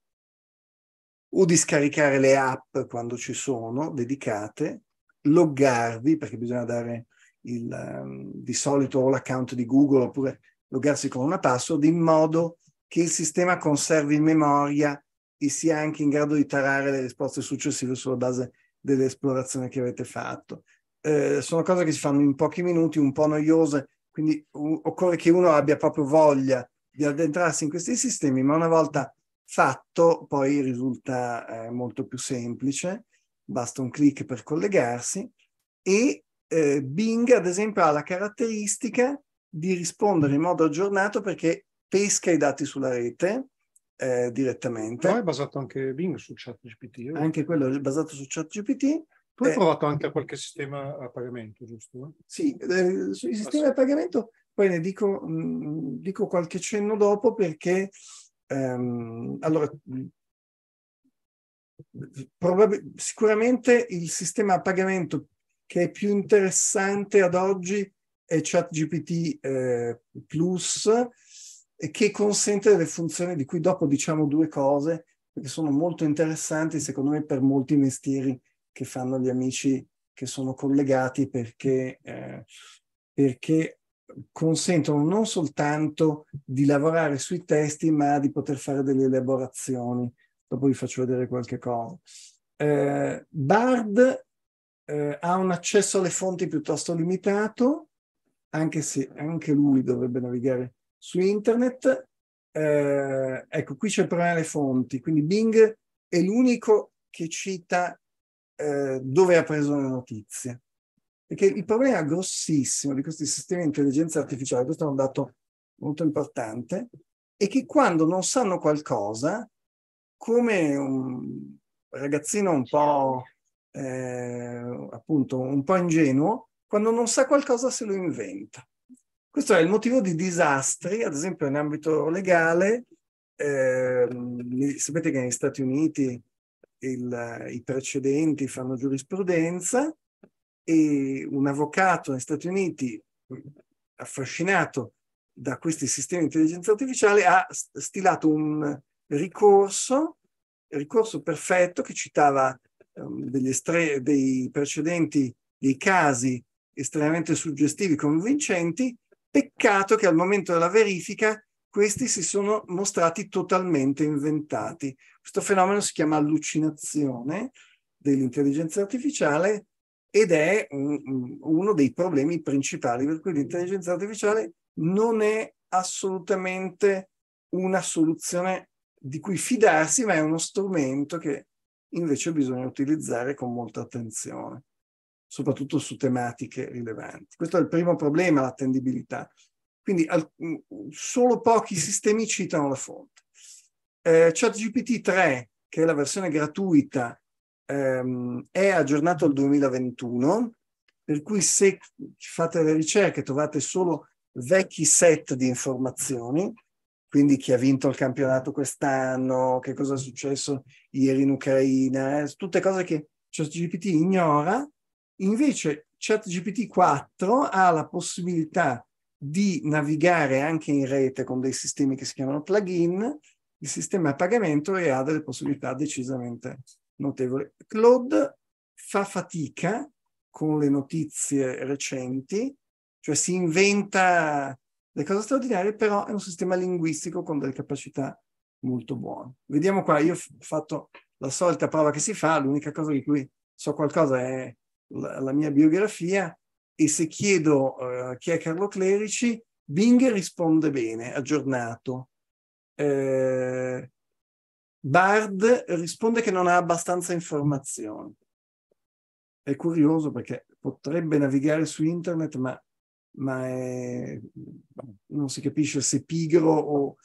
o di scaricare le app quando ci sono dedicate, loggarvi perché bisogna dare il, um, di solito l'account di Google oppure loggarsi con una password in modo che il sistema conservi in memoria e sia anche in grado di tarare le risposte successive sulla base dell'esplorazione che avete fatto. Eh, sono cose che si fanno in pochi minuti, un po' noiose, quindi u- occorre che uno abbia proprio voglia di addentrarsi in questi sistemi, ma una volta fatto poi risulta eh, molto più semplice, basta un clic per collegarsi e eh, Bing ad esempio ha la caratteristica di rispondere in modo aggiornato perché pesca i dati sulla rete eh, direttamente. No, è basato anche Bing su ChatGPT. Eh. Anche quello è basato su ChatGPT tu hai eh, provato anche qualche sistema a pagamento, giusto? Sì, eh, sui ah, sistemi a pagamento poi ne dico, mh, mm, dico qualche cenno dopo perché ehm, allora, mm, probab- sicuramente il sistema a pagamento che è più interessante ad oggi è ChatGPT eh, Plus che consente delle funzioni di cui dopo diciamo due cose perché sono molto interessanti secondo me per molti mestieri che fanno gli amici che sono collegati perché, eh, perché consentono non soltanto di lavorare sui testi, ma di poter fare delle elaborazioni. Dopo vi faccio vedere qualche cosa. Eh, Bard eh, ha un accesso alle fonti piuttosto limitato, anche se anche lui dovrebbe navigare su internet. Eh, ecco, qui c'è il problema delle fonti, quindi Bing è l'unico che cita eh, dove ha preso le notizie. Perché il problema grossissimo di questi sistemi di intelligenza artificiale, questo è un dato molto importante, è che quando non sanno qualcosa, come un ragazzino un po' eh, appunto un po' ingenuo, quando non sa qualcosa se lo inventa. Questo è il motivo di disastri, ad esempio in ambito legale, eh, sapete che negli Stati Uniti il, i precedenti fanno giurisprudenza e un avvocato negli Stati Uniti mm, affascinato da questi sistemi di intelligenza artificiale ha stilato un ricorso, ricorso perfetto che citava um, estre- dei precedenti, dei casi estremamente suggestivi, convincenti, peccato che al momento della verifica questi si sono mostrati totalmente inventati. Questo fenomeno si chiama allucinazione dell'intelligenza artificiale ed è un, uno dei problemi principali per cui l'intelligenza artificiale non è assolutamente una soluzione di cui fidarsi, ma è uno strumento che invece bisogna utilizzare con molta attenzione, soprattutto su tematiche rilevanti. Questo è il primo problema, l'attendibilità. Quindi al, solo pochi sistemi citano la fonte. Eh, ChatGPT 3, che è la versione gratuita, ehm, è aggiornato al 2021, per cui se fate le ricerche trovate solo vecchi set di informazioni, quindi chi ha vinto il campionato quest'anno, che cosa è successo ieri in Ucraina, eh, tutte cose che ChatGPT ignora. Invece ChatGPT 4 ha la possibilità di navigare anche in rete con dei sistemi che si chiamano plugin il sistema a pagamento e ha delle possibilità decisamente notevoli. Claude fa fatica con le notizie recenti, cioè si inventa le cose straordinarie, però è un sistema linguistico con delle capacità molto buone. Vediamo qua, io ho fatto la solita prova che si fa, l'unica cosa di cui so qualcosa è la, la mia biografia e se chiedo uh, chi è Carlo Clerici, Bing risponde bene, aggiornato, eh, Bard risponde che non ha abbastanza informazioni. È curioso perché potrebbe navigare su internet, ma, ma è, non si capisce se pigro o,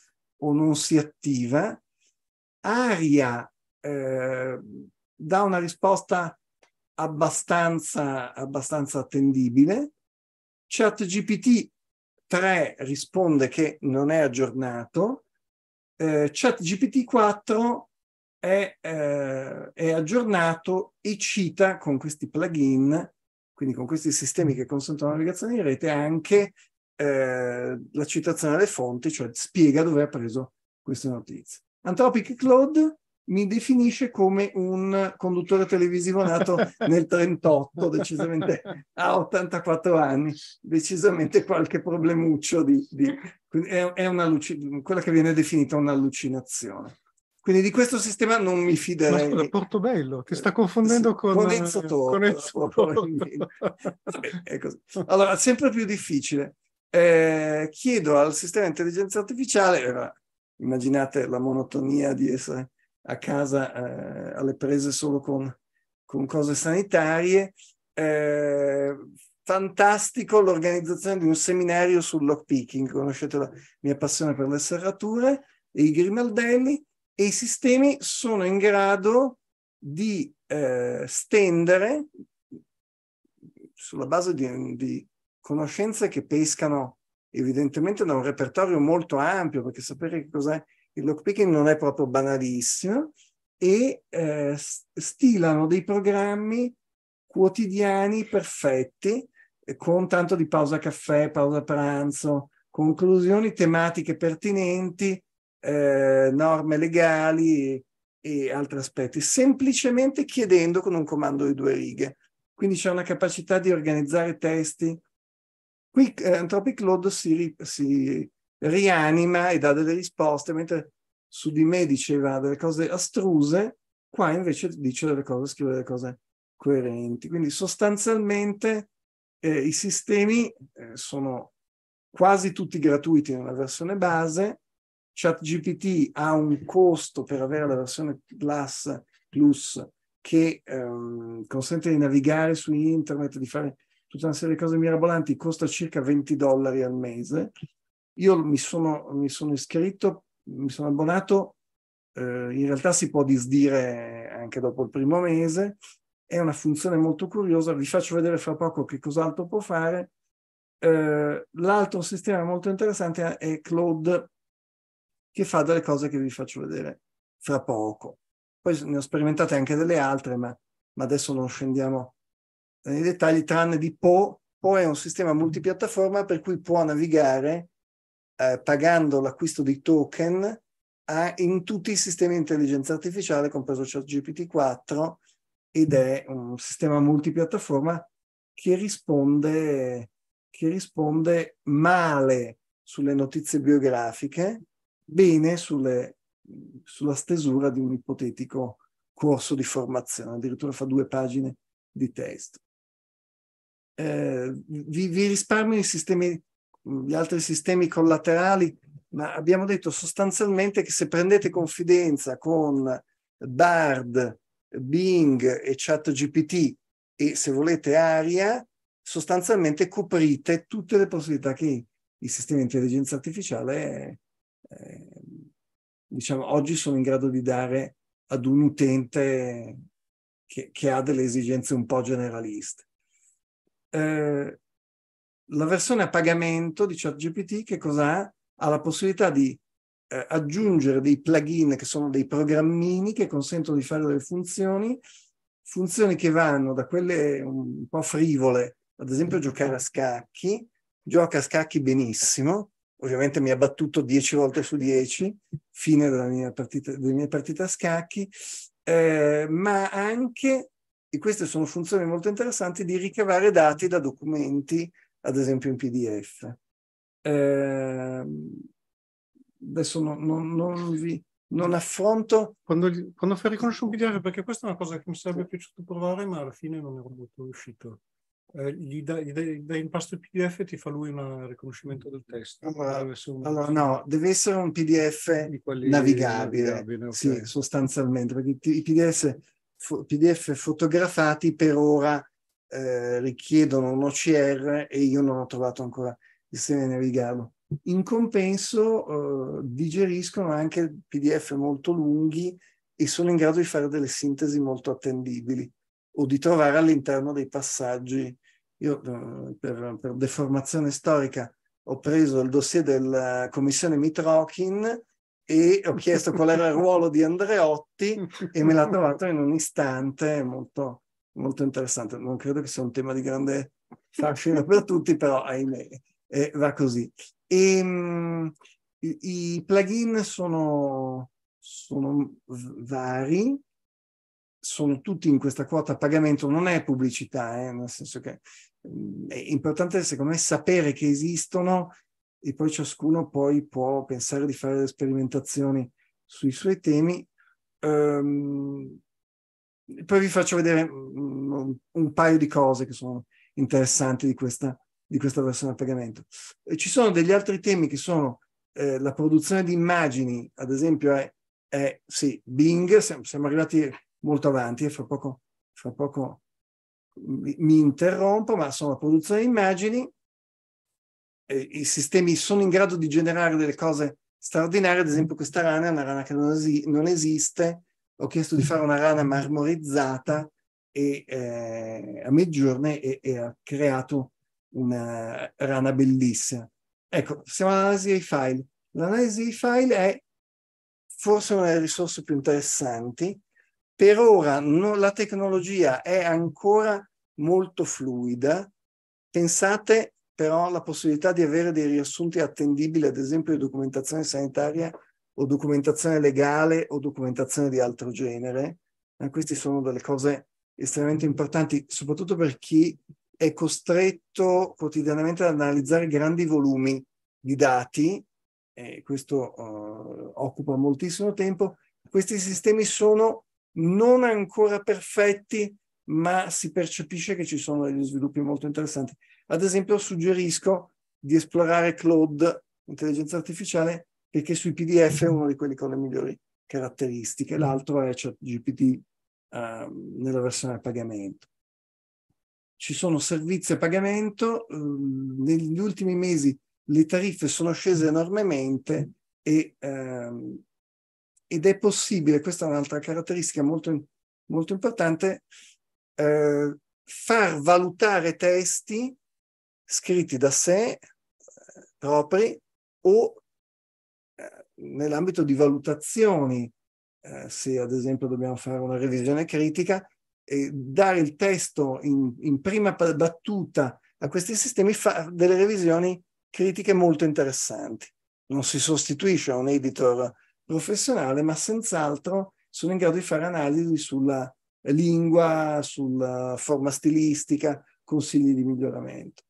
o non si attiva. Aria eh, dà una risposta abbastanza, abbastanza attendibile. ChatGPT 3 risponde che non è aggiornato eh, ChatGPT 4 è, eh, è, aggiornato e cita con questi plugin, quindi con questi sistemi che consentono la navigazione in rete, anche eh, la citazione alle fonti, cioè spiega dove ha preso queste notizie. Anthropic Cloud mi definisce come un conduttore televisivo nato nel 38, decisamente a 84 anni, decisamente qualche problemuccio di... di è, è una, quella che viene definita un'allucinazione. Quindi di questo sistema non mi fiderei. Ma scusa, Portobello, ti sta eh, confondendo con, con Enzo eh, Torto. Con Enzo Torto. allora, sempre più difficile. Eh, chiedo al sistema di intelligenza artificiale, eh, immaginate la monotonia di essere a casa eh, alle prese solo con, con cose sanitarie. Eh, fantastico l'organizzazione di un seminario sul lockpicking, conoscete la mia passione per le serrature, e i grimaldelli e i sistemi sono in grado di eh, stendere sulla base di, di conoscenze che pescano evidentemente da un repertorio molto ampio, perché sapere che cos'è il lockpicking non è proprio banalissimo, e eh, stilano dei programmi quotidiani perfetti eh, con tanto di pausa caffè, pausa pranzo, conclusioni tematiche pertinenti, eh, norme legali e, altri aspetti, semplicemente chiedendo con un comando di due righe. Quindi c'è una capacità di organizzare testi. Qui eh, Anthropic Load si, si rianima e dà delle risposte, mentre su di me diceva delle cose astruse, qua invece dice delle cose, scrive delle cose coerenti. Quindi sostanzialmente eh, i sistemi eh, sono quasi tutti gratuiti nella versione base. ChatGPT ha un costo per avere la versione Plus, plus che ehm, consente di navigare su internet, di fare tutta una serie di cose mirabolanti, costa circa 20 dollari al mese, io mi sono, mi sono iscritto, mi sono abbonato, eh, in realtà si può disdire anche dopo il primo mese, è una funzione molto curiosa, vi faccio vedere fra poco che cos'altro può fare. Eh, l'altro sistema molto interessante è Cloud, che fa delle cose che vi faccio vedere fra poco. Poi ne ho sperimentate anche delle altre, ma, ma adesso non scendiamo nei dettagli, tranne di Po. Po è un sistema multipiattaforma per cui può navigare eh, pagando l'acquisto di token a, in tutti i sistemi di intelligenza artificiale, compreso ChatGPT-4, ed è un sistema multipiattaforma che risponde, che risponde male sulle notizie biografiche, bene sulle, sulla stesura di un ipotetico corso di formazione, addirittura fa due pagine di testo. Eh, vi, vi risparmio i sistemi Mm, gli altri sistemi collaterali, ma abbiamo detto sostanzialmente che se prendete confidenza con Bard, Bing e ChatGPT e se volete Aria, sostanzialmente coprite tutte le possibilità che i sistemi di intelligenza artificiale eh, diciamo, oggi sono in grado di dare ad un utente che, che ha delle esigenze un po' generaliste. Eh, la versione a pagamento di ChatGPT che cosa ha? Ha la possibilità di eh, aggiungere dei plugin che sono dei programmini che consentono di fare delle funzioni, funzioni che vanno da quelle un po' frivole, ad esempio giocare a scacchi, gioca a scacchi benissimo, ovviamente mi ha battuto 10 volte su 10, fine della mia partita, della mia partita a scacchi, eh, ma anche, e queste sono funzioni molto interessanti, di ricavare dati da documenti ad esempio in PDF. Eh, adesso non, non, non, vi, non affronto. Quando, quando fai riconoscere un PDF, perché questa è una cosa che mi sarebbe piaciuto provare, ma alla fine non ero molto riuscito. Eh, gli dai in il PDF e ti fa lui un riconoscimento del testo. Allora, allora no, deve essere un PDF navigabile, okay. sì, sostanzialmente, perché i PDF, PDF fotografati per ora eh, richiedono un OCR e io non ho trovato ancora il sistema di navigarlo. In compenso eh, digeriscono anche PDF molto lunghi e sono in grado di fare delle sintesi molto attendibili o di trovare all'interno dei passaggi. Io eh, per, per, deformazione storica ho preso il dossier della commissione Mitrokin e ho chiesto qual era il ruolo di Andreotti e me l'ha trovato in un istante molto, molto interessante. Non credo che sia un tema di grande fascino per tutti, però ahimè eh, va così. E, ehm, mh, i, i, plugin sono, sono vari, sono tutti in questa quota a pagamento, non è pubblicità, eh, nel senso che mh, mm, è importante secondo me sapere che esistono e poi ciascuno poi può pensare di fare delle sperimentazioni sui suoi temi. Um, poi vi faccio vedere um, un paio di cose che sono interessanti di questa, di questa versione a pagamento. E ci sono degli altri temi che sono eh, la produzione di immagini, ad esempio è, è sì, Bing, siamo, arrivati molto avanti e fra poco, fra poco mi, mi interrompo, ma sono la produzione di immagini, eh, i sistemi sono in grado di generare delle cose straordinarie, ad esempio questa rana è una rana che non, es- non esiste, ho chiesto di fare una rana marmorizzata e eh, a mezzogiorno e, ha creato una rana bellissima. Ecco, siamo all'analisi dei file. L'analisi dei file è forse una delle risorse più interessanti. Per ora no, la tecnologia è ancora molto fluida. Pensate però alla possibilità di avere dei riassunti attendibili, ad esempio di documentazione sanitaria o documentazione legale o documentazione di altro genere. Eh, queste sono delle cose estremamente importanti, soprattutto per chi è costretto quotidianamente ad analizzare grandi volumi di dati, e questo uh, occupa moltissimo tempo. Questi sistemi sono non ancora perfetti, ma si percepisce che ci sono degli sviluppi molto interessanti. Ad esempio, suggerisco di esplorare Claude, intelligenza artificiale, perché sui PDF è mhm. uno di quelli con le migliori caratteristiche, mm. l'altro è ChatGPT uh, nella versione a pagamento. Ci sono servizi a pagamento, uh, negli ultimi mesi le tariffe sono scese enormemente e, uh, ed è possibile, questa è un'altra caratteristica molto, molto importante, eh, far valutare testi scritti da sé eh, propri o nell'ambito di valutazioni, eh, se ad esempio dobbiamo fare una revisione critica, eh, dare il testo in, in, prima battuta a questi sistemi fa delle revisioni critiche molto interessanti. Non si sostituisce a un editor professionale, ma senz'altro sono in grado di fare analisi sulla lingua, sulla forma stilistica, consigli di miglioramento.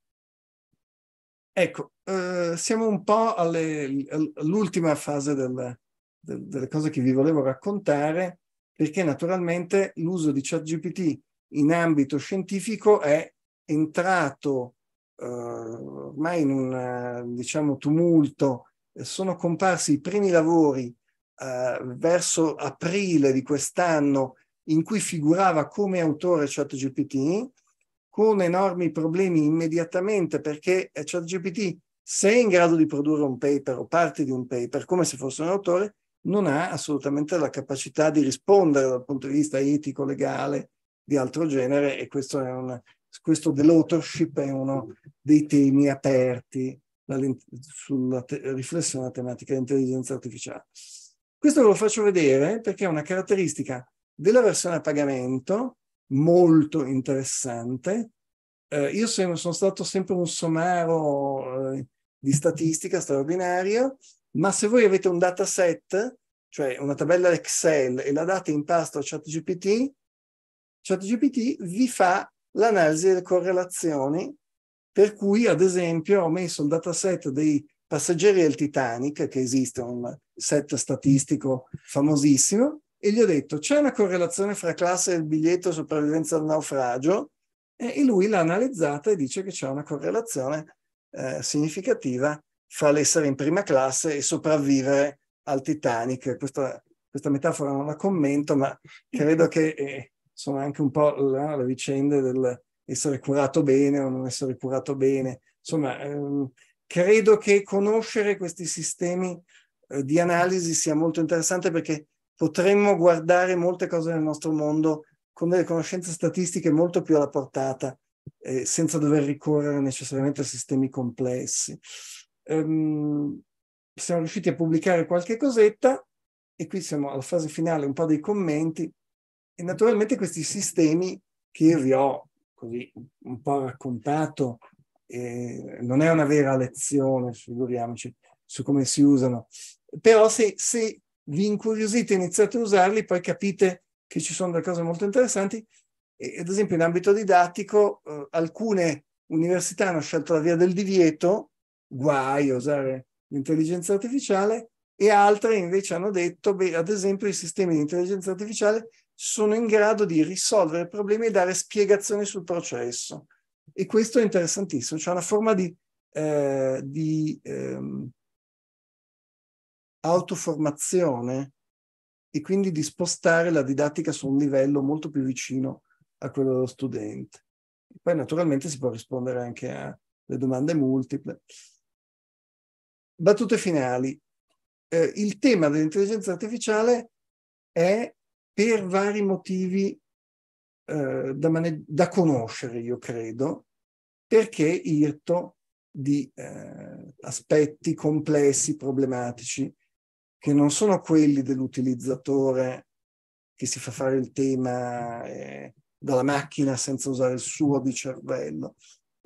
Ecco, eh, siamo un po' alle, all'ultima fase del, del, delle cose che vi volevo raccontare, perché naturalmente l'uso di ChatGPT in ambito scientifico è entrato eh, ormai in un eh, diciamo, tumulto, eh, sono comparsi i primi lavori eh, verso aprile di quest'anno in cui figurava come autore ChatGPT con enormi problemi immediatamente perché eh, ChatGPT, se è in grado di produrre un paper o parte di un paper come se fosse un autore, non ha assolutamente la capacità di rispondere dal punto di vista etico, legale, di altro genere e questo, è un, questo dell'authorship è uno dei temi aperti sulla te- riflessione tematica dell'intelligenza artificiale. Questo ve lo faccio vedere perché è una caratteristica della versione a pagamento molto interessante. Eh, io sono, sono, stato sempre un somaro eh, di statistica straordinario, ma se voi avete un dataset, cioè una tabella Excel e la date in pasto a ChatGPT, ChatGPT vi fa l'analisi delle correlazioni, per cui ad esempio ho messo il dataset dei passeggeri del Titanic, che esiste un set statistico famosissimo, e gli ho detto c'è una correlazione fra classe del biglietto e sopravvivenza al naufragio e lui l'ha analizzata e dice che c'è una correlazione eh, significativa fra l'essere in prima classe e sopravvivere al Titanic. Questa, questa metafora non la commento, ma credo che eh, insomma anche un po' la, la vicenda dell'essere curato bene o non essere curato bene. Insomma, ehm, credo che conoscere questi sistemi eh, di analisi sia molto interessante perché potremmo guardare molte cose nel nostro mondo con delle conoscenze statistiche molto più alla portata, eh, senza dover ricorrere necessariamente a sistemi complessi. Um, siamo riusciti a pubblicare qualche cosetta e qui siamo alla fase finale, un po' dei commenti. E naturalmente questi sistemi che io vi ho così un po' raccontato, eh, non è una vera lezione, figuriamoci, su come si usano. Però se, se vi incuriosite, iniziate a usarli, poi capite che ci sono delle cose molto interessanti. E, ad esempio, in ambito didattico, eh, alcune università hanno scelto la via del divieto, guai a usare l'intelligenza artificiale, e altre invece hanno detto, beh, ad esempio, i sistemi di intelligenza artificiale sono in grado di risolvere problemi e dare spiegazioni sul processo. E questo è interessantissimo, c'è cioè una forma di, eh, di ehm, autoformazione e quindi di spostare la didattica su un livello molto più vicino a quello dello studente. Poi naturalmente si può rispondere anche alle domande multiple. Battute finali. Eh, il tema dell'intelligenza artificiale è per vari motivi eh, da, mane- da, conoscere, io credo, perché irto di eh, aspetti complessi, problematici, che non sono quelli dell'utilizzatore che si fa fare il tema eh, dalla macchina senza usare il suo di cervello,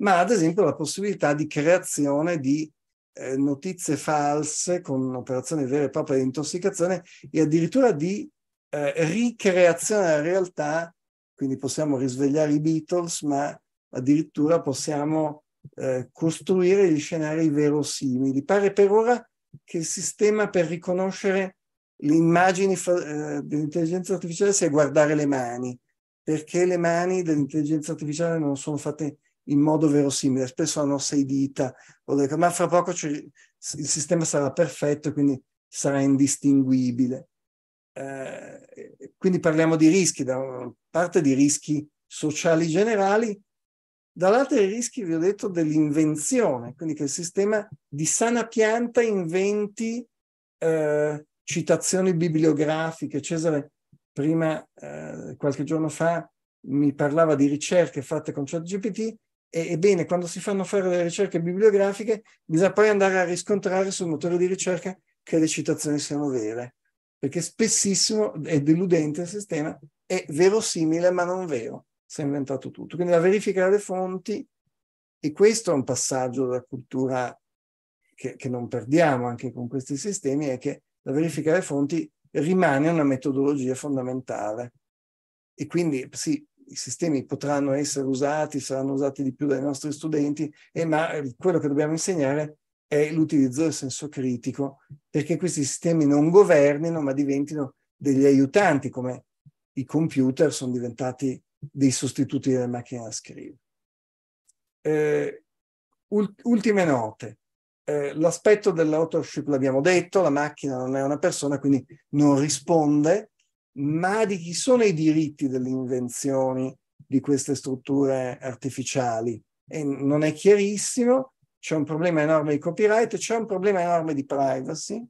ma ad esempio la possibilità di creazione di eh, notizie false con operazioni vere e proprie di intossicazione e addirittura di eh, ricreazione della realtà, quindi possiamo risvegliare i Beatles, ma addirittura possiamo eh, costruire gli scenari verosimili. Pare per ora che il sistema per riconoscere le immagini eh, dell'intelligenza artificiale sia guardare le mani, perché le mani dell'intelligenza artificiale non sono fatte in modo verosimile, spesso hanno sei dita, ma fra poco il sistema sarà perfetto, quindi sarà indistinguibile. Eh, quindi parliamo di rischi, da parte di rischi sociali generali, Dall'altro i rischi, vi ho detto, dell'invenzione, quindi che il sistema di sana pianta inventi eh, citazioni bibliografiche. Cesare prima, eh, qualche giorno fa, mi parlava di ricerche fatte con ChatGPT ebbene, quando si fanno fare le ricerche bibliografiche, bisogna poi andare a riscontrare sul motore di ricerca che le citazioni siano vere, perché spessissimo è deludente il sistema, è verosimile ma non vero si è inventato tutto. Quindi la verifica delle fonti, e questo è un passaggio della cultura che, che non perdiamo anche con questi sistemi, è che la verifica delle fonti rimane una metodologia fondamentale. E quindi sì, i sistemi potranno essere usati, saranno usati di più dai nostri studenti, eh, ma quello che dobbiamo insegnare è l'utilizzo del senso critico, perché questi sistemi non governino, ma diventino degli aiutanti, come i computer sono diventati dei sostituti della macchina da scrivere. Eh, ultime note. Eh, l'aspetto dell'autorship l'abbiamo detto, la macchina non è una persona, quindi non risponde, ma di chi sono i diritti delle invenzioni di queste strutture artificiali? E non è chiarissimo, c'è un problema enorme di copyright, c'è un problema enorme di privacy.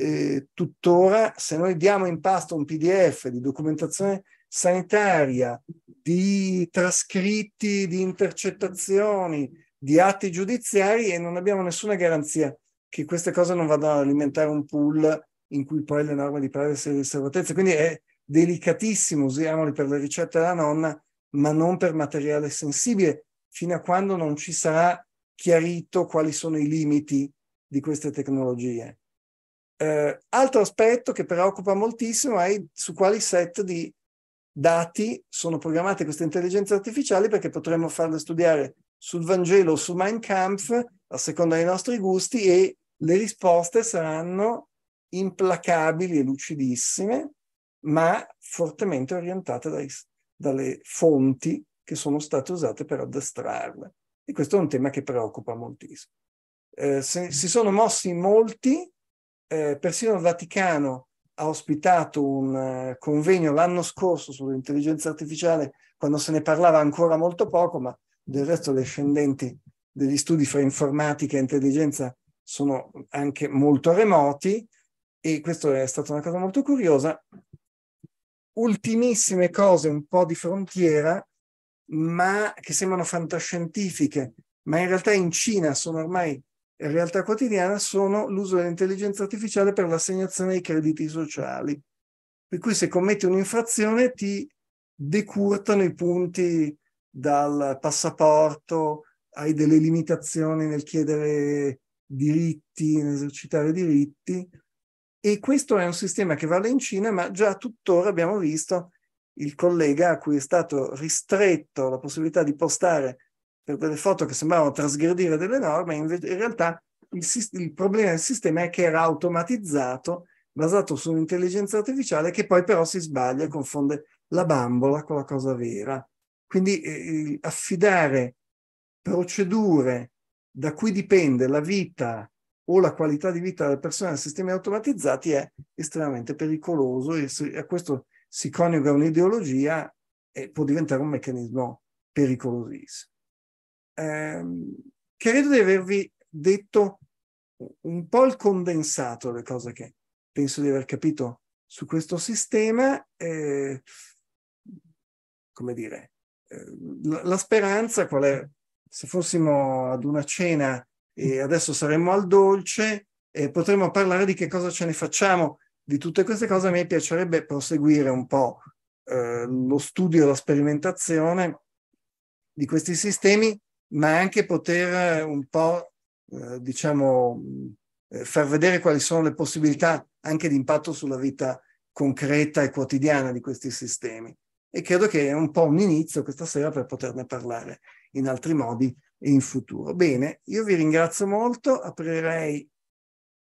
Eh, tuttora, se noi diamo in pasto un PDF di documentazione sanitaria, di trascritti, di intercettazioni, di atti giudiziari e non abbiamo nessuna garanzia che queste cose non vadano ad alimentare un pool in cui poi le norme di privacy e di riservatezza. Quindi è delicatissimo, usiamoli per le ricette della nonna, ma non per materiale sensibile, fino a quando non ci sarà chiarito quali sono i limiti di queste tecnologie. Eh, altro aspetto che preoccupa moltissimo è su quali set di dati sono programmate queste intelligenze artificiali perché potremmo farle studiare sul Vangelo o su Mein Kampf a seconda dei nostri gusti e le risposte saranno implacabili e lucidissime, ma fortemente orientate dai, dalle fonti che sono state usate per addestrarle. E questo è un tema che preoccupa moltissimo. Eh, se, si sono mossi molti, eh, persino il Vaticano ha ospitato un eh, convegno l'anno scorso sull'intelligenza artificiale quando se ne parlava ancora molto poco, ma del resto le scendenti degli studi fra informatica e intelligenza sono anche molto remoti e questa è stata una cosa molto curiosa. Ultimissime cose un po' di frontiera, ma che sembrano fantascientifiche, ma in realtà in Cina sono ormai realtà quotidiana sono l'uso dell'intelligenza artificiale per l'assegnazione dei crediti sociali. Per cui se commetti un'infrazione ti decurtano i punti dal passaporto, hai delle limitazioni nel chiedere diritti, nel esercitare diritti. E questo è un sistema che vale in Cina, ma già tuttora abbiamo visto il collega a cui è stato ristretto la possibilità di postare per delle foto che sembravano trasgredire delle norme, invece, in realtà il, il problema del sistema è che era automatizzato, basato su un'intelligenza artificiale che poi però si sbaglia e confonde la bambola con la cosa vera. Quindi eh, affidare procedure da cui dipende la vita o la qualità di vita delle persone a sistemi automatizzati è estremamente pericoloso e a questo si coniuga un'ideologia e può diventare un meccanismo pericolosissimo. Ehm, credo di avervi detto un po' il condensato le cose che penso di aver capito su questo sistema. Eh, come dire, eh, la, la speranza qual è? Se fossimo ad una cena e mm. adesso saremmo al dolce e potremmo parlare di che cosa ce ne facciamo di tutte queste cose, a me piacerebbe proseguire un po' eh, lo studio la sperimentazione di questi sistemi ma anche poter eh, un po', eh, diciamo, eh, far vedere quali sono le possibilità anche di impatto sulla vita concreta e quotidiana di questi sistemi. E credo che è un po' un inizio questa sera per poterne parlare in altri modi in futuro. Bene, io vi ringrazio molto, aprirei